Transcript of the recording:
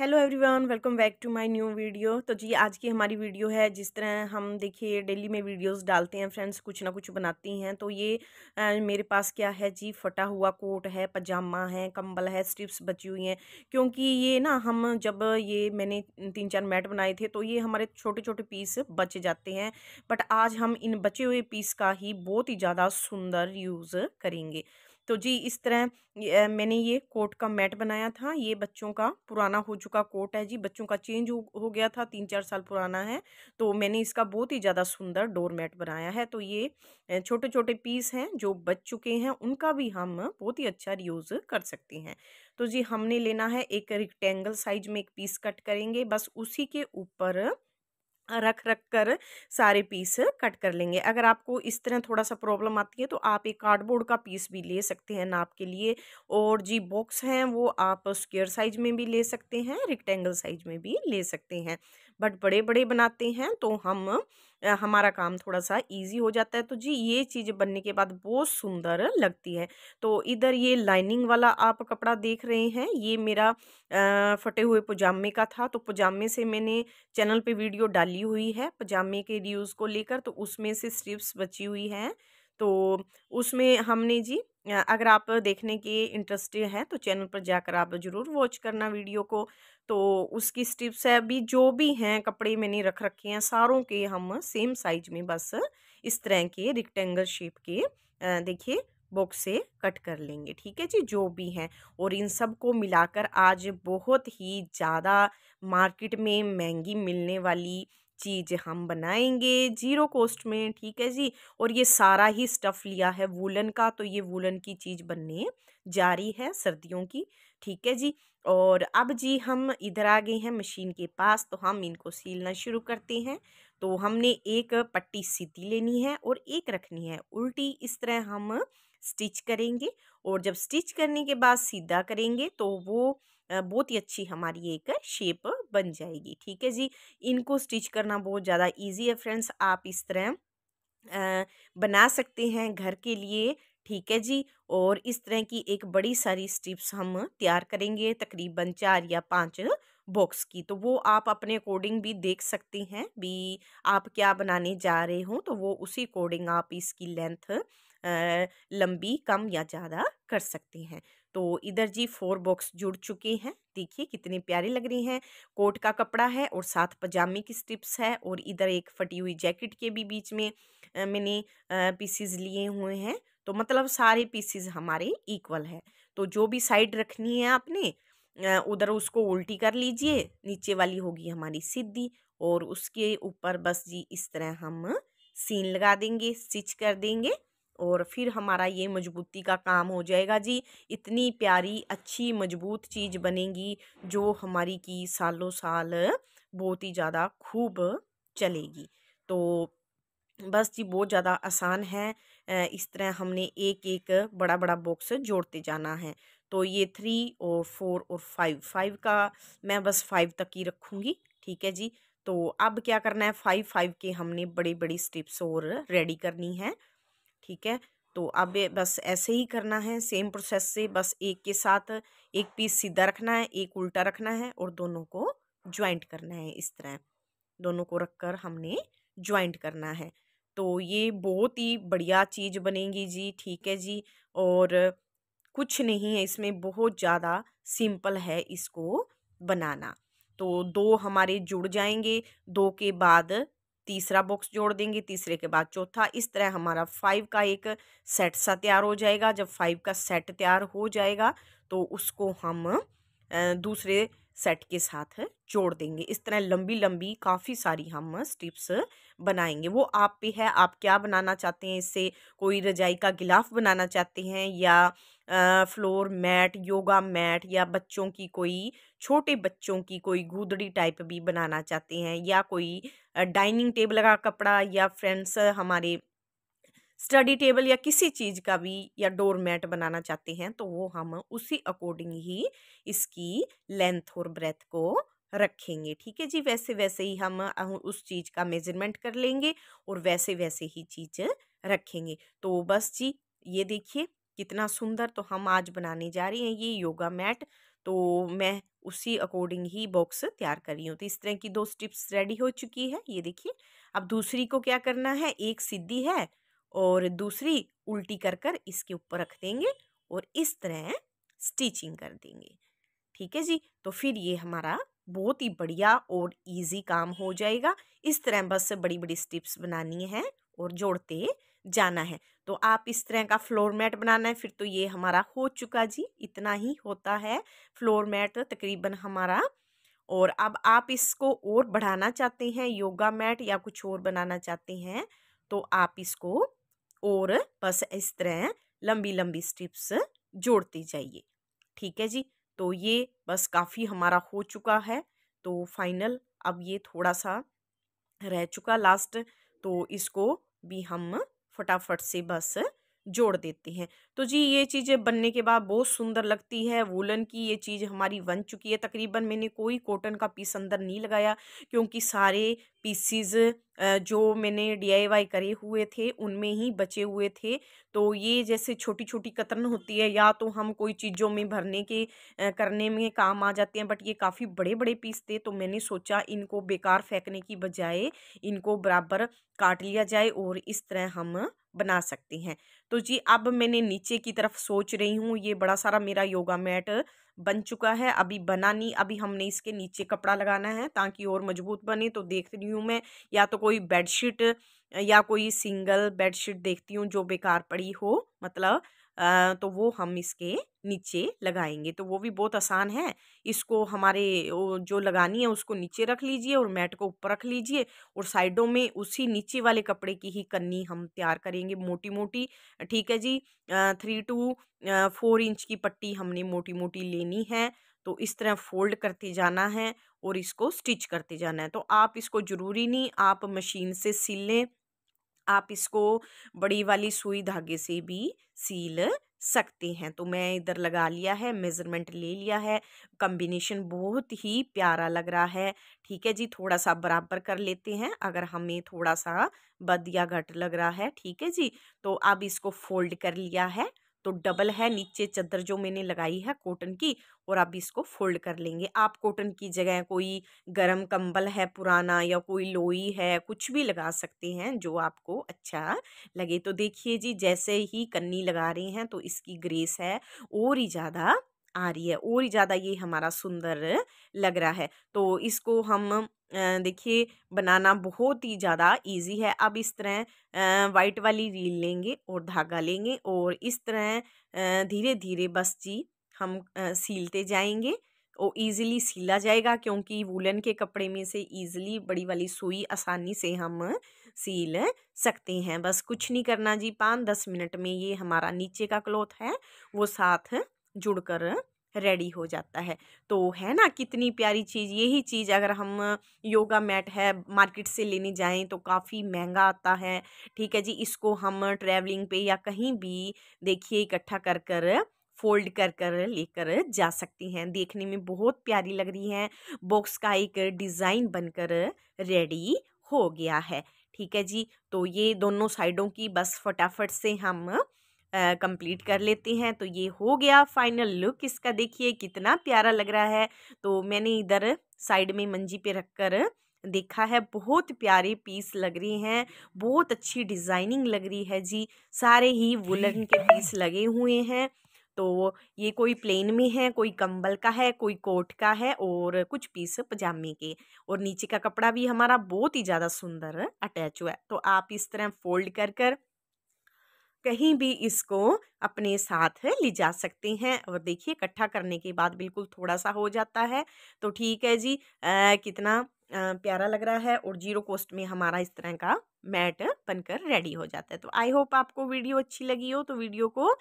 hello everyone welcome back to my new video तो जी आज की हमारी वीडियो है जिस तरह हम देखिए डेली में वीडियोस डालते हैं फ्रेंड्स कुछ ना कुछ बनाती हैं तो ये आ, मेरे पास क्या है जी फटा हुआ कोट है पजामा है कंबल है स्ट्रिप्स बची हुई हैं क्योंकि ये ना हम जब ये मैंने तीन चार मैट बनाए थे तो ये हमारे छोटे छोटे पीस बच जाते हैं बट आज हम इन बचे हुए पीस का ही बहुत ही ज़्यादा सुंदर यूज़ करेंगे तो जी इस तरह मैंने ये कोट का मैट बनाया था ये बच्चों का पुराना हो चुका कोट है जी बच्चों का चेंज हो, हो गया था तीन चार साल पुराना है तो मैंने इसका बहुत ही ज़्यादा सुंदर डोर मैट बनाया है तो ये छोटे छोटे पीस हैं जो बच चुके हैं उनका भी हम बहुत ही अच्छा यूज़ कर सकते हैं तो जी हमने लेना है एक रिक्टेंगल साइज में एक पीस कट करेंगे बस उसी के ऊपर रख रख कर सारे पीस कट कर लेंगे अगर आपको इस तरह थोड़ा सा प्रॉब्लम आती है तो आप एक कार्डबोर्ड का पीस भी ले सकते हैं नाप के लिए और जी बॉक्स हैं वो आप स्क्वेयर साइज में भी ले सकते हैं रिक्टेंगल साइज में भी ले सकते हैं बट बड़े बड़े बनाते हैं तो हम हमारा काम थोड़ा सा इजी हो जाता है तो जी ये चीज़ बनने के बाद बहुत सुंदर लगती है तो इधर ये लाइनिंग वाला आप कपड़ा देख रहे हैं ये मेरा फटे हुए पजामे का था तो पजामे से मैंने चैनल पे वीडियो डाली हुई है पजामे के रिव्यूज़ को लेकर तो उसमें से स्ट्रिप्स बची हुई हैं तो उसमें हमने जी अगर आप देखने की इंटरेस्ट है तो चैनल पर जाकर आप ज़रूर वॉच करना वीडियो को तो उसकी स्टिप्स है अभी जो भी हैं कपड़े मैंने रख रखे हैं सारों के हम सेम साइज में बस इस तरह के रिक्टेंगल शेप के देखिए बॉक्स से कट कर लेंगे ठीक है जी जो भी हैं और इन सब को मिलाकर आज बहुत ही ज़्यादा मार्केट में महंगी मिलने वाली चीज़ हम बनाएंगे ज़ीरो कॉस्ट में ठीक है जी और ये सारा ही स्टफ़ लिया है वूलन का तो ये वूलन की चीज़ बनने जारी है सर्दियों की ठीक है जी और अब जी हम इधर आ गए हैं मशीन के पास तो हम इनको सीलना शुरू करते हैं तो हमने एक पट्टी सीधी लेनी है और एक रखनी है उल्टी इस तरह हम स्टिच करेंगे और जब स्टिच करने के बाद सीधा करेंगे तो वो बहुत ही अच्छी हमारी एक शेप बन जाएगी ठीक है जी इनको स्टिच करना बहुत ज़्यादा ईजी है फ्रेंड्स आप इस तरह बना सकते हैं घर के लिए ठीक है जी और इस तरह की एक बड़ी सारी स्टिप्स हम तैयार करेंगे तकरीबन चार या पाँच बॉक्स की तो वो आप अपने अकॉर्डिंग भी देख सकते हैं भी आप क्या बनाने जा रहे हो तो वो उसी अकॉर्डिंग आप इसकी लेंथ लंबी कम या ज़्यादा कर सकते हैं तो इधर जी फोर बॉक्स जुड़ चुके हैं देखिए कितने प्यारे लग रहे हैं कोट का कपड़ा है और साथ पजामे की स्ट्रिप्स है और इधर एक फटी हुई जैकेट के भी बीच में मैंने पीसीज लिए हुए हैं तो मतलब सारे पीसीज हमारे इक्वल है तो जो भी साइड रखनी है आपने उधर उसको उल्टी कर लीजिए नीचे वाली होगी हमारी सीधी और उसके ऊपर बस जी इस तरह हम सीन लगा देंगे स्टिच कर देंगे और फिर हमारा ये मजबूती का काम हो जाएगा जी इतनी प्यारी अच्छी मजबूत चीज़ बनेगी जो हमारी की सालों साल बहुत ही ज़्यादा खूब चलेगी तो बस जी बहुत ज़्यादा आसान है इस तरह हमने एक एक बड़ा बड़ा बॉक्स जोड़ते जाना है तो ये थ्री और फोर और फाइव फाइव का मैं बस फाइव तक ही रखूँगी ठीक है जी तो अब क्या करना है फाइव फाइव के हमने बड़ी बड़ी स्टेप्स और रेडी करनी है ठीक है तो अब बस ऐसे ही करना है सेम प्रोसेस से बस एक के साथ एक पीस सीधा रखना है एक उल्टा रखना है और दोनों को ज्वाइंट करना है इस तरह दोनों को रखकर हमने ज्वाइंट करना है तो ये बहुत ही बढ़िया चीज़ बनेगी जी ठीक है जी और कुछ नहीं है इसमें बहुत ज़्यादा सिंपल है इसको बनाना तो दो हमारे जुड़ जाएंगे दो के बाद तीसरा बॉक्स जोड़ देंगे तीसरे के बाद चौथा इस तरह हमारा फाइव का एक सेट सा तैयार हो जाएगा जब फाइव का सेट तैयार हो जाएगा तो उसको हम दूसरे सेट के साथ जोड़ देंगे इस तरह लंबी लंबी काफ़ी सारी हम स्टिप्स बनाएंगे वो आप पे है आप क्या बनाना चाहते हैं इससे कोई रजाई का गिलाफ बनाना चाहते हैं या फ्लोर मैट योगा मैट या बच्चों की कोई छोटे बच्चों की कोई गुदड़ी टाइप भी बनाना चाहते हैं या कोई डाइनिंग टेबल का कपड़ा या फ्रेंड्स हमारे स्टडी टेबल या किसी चीज़ का भी या डोर मैट बनाना चाहते हैं तो वो हम उसी अकॉर्डिंग ही इसकी लेंथ और ब्रेथ को रखेंगे ठीक है जी वैसे वैसे ही हम उस चीज़ का मेजरमेंट कर लेंगे और वैसे वैसे ही चीज़ रखेंगे तो बस जी ये देखिए कितना सुंदर तो हम आज बनाने जा रहे हैं ये योगा मैट तो मैं उसी अकॉर्डिंग ही बॉक्स तैयार कर रही हूँ तो इस तरह की दो स्टिप्स रेडी हो चुकी है ये देखिए अब दूसरी को क्या करना है एक सीधी है और दूसरी उल्टी कर कर इसके ऊपर रख देंगे और इस तरह स्टिचिंग कर देंगे ठीक है जी तो फिर ये हमारा बहुत ही बढ़िया और इजी काम हो जाएगा इस तरह बस बड़ी बड़ी स्टिप्स बनानी है और जोड़ते जाना है तो आप इस तरह का फ्लोर मैट बनाना है फिर तो ये हमारा हो चुका जी इतना ही होता है फ्लोर मैट तकरीबन हमारा और अब आप इसको और बढ़ाना चाहते हैं योगा मैट या कुछ और बनाना चाहते हैं तो आप इसको और बस इस तरह लंबी लंबी स्ट्रिप्स जोड़ती जाइए ठीक है जी तो ये बस काफ़ी हमारा हो चुका है तो फाइनल अब ये थोड़ा सा रह चुका लास्ट तो इसको भी हम फटाफट से बस जोड़ देते हैं तो जी ये चीज़ें बनने के बाद बहुत सुंदर लगती है वूलन की ये चीज़ हमारी बन चुकी है तकरीबन मैंने कोई कॉटन का पीस अंदर नहीं लगाया क्योंकि सारे पीसीज जो मैंने डीआईवाई करे हुए थे उनमें ही बचे हुए थे तो ये जैसे छोटी छोटी कतरन होती है या तो हम कोई चीज़ों में भरने के करने में काम आ जाते हैं बट ये काफ़ी बड़े बड़े पीस थे तो मैंने सोचा इनको बेकार फेंकने की बजाय इनको बराबर काट लिया जाए और इस तरह हम बना सकते हैं तो जी अब मैंने नीचे की तरफ सोच रही हूँ ये बड़ा सारा मेरा योगा मैट बन चुका है अभी बना नहीं अभी हमने इसके नीचे कपड़ा लगाना है ताकि और मजबूत बने तो देख रही हूँ मैं या तो कोई बेडशीट या कोई सिंगल बेडशीट देखती हूँ जो बेकार पड़ी हो मतलब तो वो हम इसके नीचे लगाएंगे तो वो भी बहुत आसान है इसको हमारे जो लगानी है उसको नीचे रख लीजिए और मैट को ऊपर रख लीजिए और साइडों में उसी नीचे वाले कपड़े की ही कन्नी हम तैयार करेंगे मोटी मोटी ठीक है जी थ्री टू फोर इंच की पट्टी हमने मोटी मोटी लेनी है तो इस तरह फोल्ड करते जाना है और इसको स्टिच करते जाना है तो आप इसको ज़रूरी नहीं आप मशीन से सिल लें आप इसको बड़ी वाली सुई धागे से भी सील सकते हैं तो मैं इधर लगा लिया है मेज़रमेंट ले लिया है कम्बिनेशन बहुत ही प्यारा लग रहा है ठीक है जी थोड़ा सा बराबर कर लेते हैं अगर हमें थोड़ा सा बद या घट लग रहा है ठीक है जी तो अब इसको फोल्ड कर लिया है तो डबल है नीचे चद्दर जो मैंने लगाई है कॉटन की और आप इसको फोल्ड कर लेंगे आप कॉटन की जगह कोई गरम कंबल है पुराना या कोई लोई है कुछ भी लगा सकते हैं जो आपको अच्छा लगे तो देखिए जी जैसे ही कन्नी लगा रहे हैं तो इसकी ग्रेस है और ही ज़्यादा आ रही है और ही ज़्यादा ये हमारा सुंदर लग रहा है तो इसको हम देखिए बनाना बहुत ही ज़्यादा इजी है अब इस तरह वाइट वाली रील लेंगे और धागा लेंगे और इस तरह धीरे धीरे बस जी हम सीलते जाएंगे और ईज़िली सीला जाएगा क्योंकि वूलन के कपड़े में से इजीली बड़ी वाली सुई आसानी से हम सील सकते हैं बस कुछ नहीं करना जी पाँच दस मिनट में ये हमारा नीचे का क्लॉथ है वो साथ जुड़कर रेडी हो जाता है तो है ना कितनी प्यारी चीज़ यही चीज़ अगर हम योगा मैट है मार्केट से लेने जाएं तो काफ़ी महंगा आता है ठीक है जी इसको हम ट्रैवलिंग पे या कहीं भी देखिए इकट्ठा कर कर फोल्ड कर कर लेकर जा सकती हैं देखने में बहुत प्यारी लग रही हैं बॉक्स का एक डिज़ाइन बनकर रेडी हो गया है ठीक है जी तो ये दोनों साइडों की बस फटाफट से हम कंप्लीट कर लेते हैं तो ये हो गया फाइनल लुक इसका देखिए कितना प्यारा लग रहा है तो मैंने इधर साइड में मंजी पे रख कर देखा है बहुत प्यारे पीस लग रही हैं बहुत अच्छी डिज़ाइनिंग लग रही है जी सारे ही वुलन के पीस लगे हुए हैं तो ये कोई प्लेन में है कोई कंबल का है कोई कोट का है और कुछ पीस पजामे के और नीचे का कपड़ा भी हमारा बहुत ही ज़्यादा सुंदर अटैच हुआ है तो आप इस तरह फोल्ड कर कर कहीं भी इसको अपने साथ ले जा सकते हैं और देखिए इकट्ठा करने के बाद बिल्कुल थोड़ा सा हो जाता है तो ठीक है जी आ, कितना आ, प्यारा लग रहा है और जीरो कोस्ट में हमारा इस तरह का मैट बनकर रेडी हो जाता है तो आई होप आपको वीडियो अच्छी लगी हो तो वीडियो को